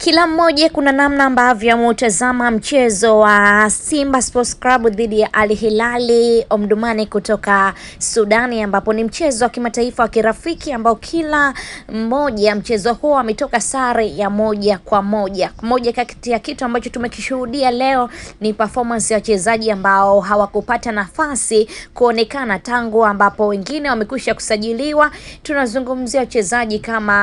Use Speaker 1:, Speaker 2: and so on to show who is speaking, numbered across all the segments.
Speaker 1: Kila mmoja kuna namna ambavyo ameutazama mchezo wa Simba Sports Club dhidi ya Al Hilali omdumani kutoka Sudani, ambapo ni mchezo wa kimataifa wa kirafiki ambao kila mmoja mchezo huo ametoka sare ya moja kwa moja. Moja kati ya kitu ambacho tumekishuhudia leo ni performance ya wachezaji ambao hawakupata nafasi kuonekana tangu ambapo wengine wamekwisha kusajiliwa. Tunazungumzia wachezaji kama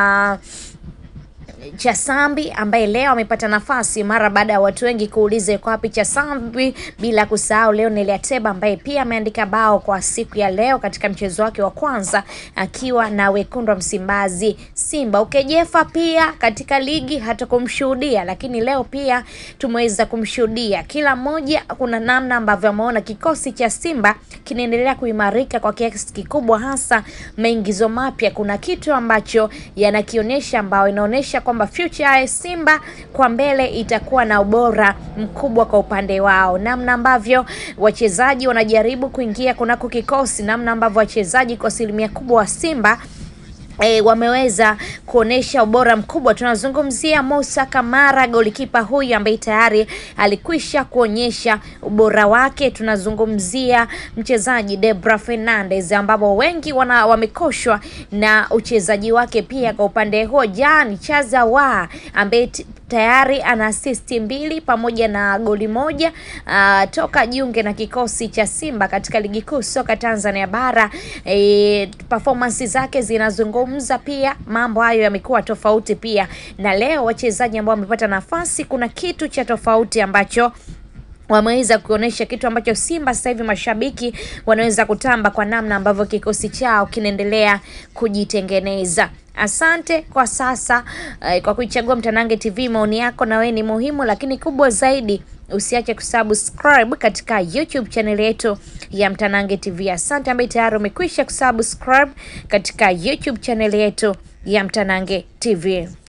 Speaker 1: Chasambi ambaye leo amepata nafasi mara baada ya watu wengi kuuliza kwa wapi Chasambi, bila kusahau Leonel Ateba ambaye pia ameandika bao kwa siku ya leo katika mchezo wake wa kwanza akiwa na wekundu wa Msimbazi Simba. Ukejefa pia katika ligi hata kumshuhudia, lakini leo pia tumeweza kumshuhudia. Kila mmoja kuna namna ambavyo ameona kikosi cha Simba kinaendelea kuimarika kwa kiasi kikubwa, hasa maingizo mapya. Kuna kitu ambacho yanakionyesha ambao inaonyesha kwa kwamba future ya Simba kwa mbele itakuwa na ubora mkubwa kwa upande wao, namna ambavyo wachezaji wanajaribu kuingia kunako kikosi, namna ambavyo wachezaji kwa asilimia kubwa wa Simba E, wameweza kuonesha ubora mkubwa. Tunazungumzia Musa Kamara, golikipa huyu ambaye tayari alikwisha kuonyesha ubora wake. Tunazungumzia mchezaji Debra Fernandez, ambapo wengi wana wamekoshwa na uchezaji wake. Pia kwa upande huo, Jan Chazawa ambaye tayari ana asisti mbili pamoja na goli moja uh, toka jiunge na kikosi cha Simba katika ligi kuu soka Tanzania bara. E, performance zake zinazungumza pia mambo hayo ambayo yamekuwa tofauti pia, na leo wachezaji ambao wamepata nafasi, kuna kitu cha tofauti ambacho wameweza kuonyesha kitu ambacho Simba sasa hivi mashabiki wanaweza kutamba kwa namna ambavyo kikosi chao kinaendelea kujitengeneza. Asante kwa sasa, uh, kwa kuichagua Mtanange TV. Maoni yako na wewe ni muhimu, lakini kubwa zaidi usiache kusubscribe katika YouTube channel yetu ya Mtanange TV. Asante ambaye tayari umekwisha kusubscribe katika YouTube channel yetu ya Mtanange TV.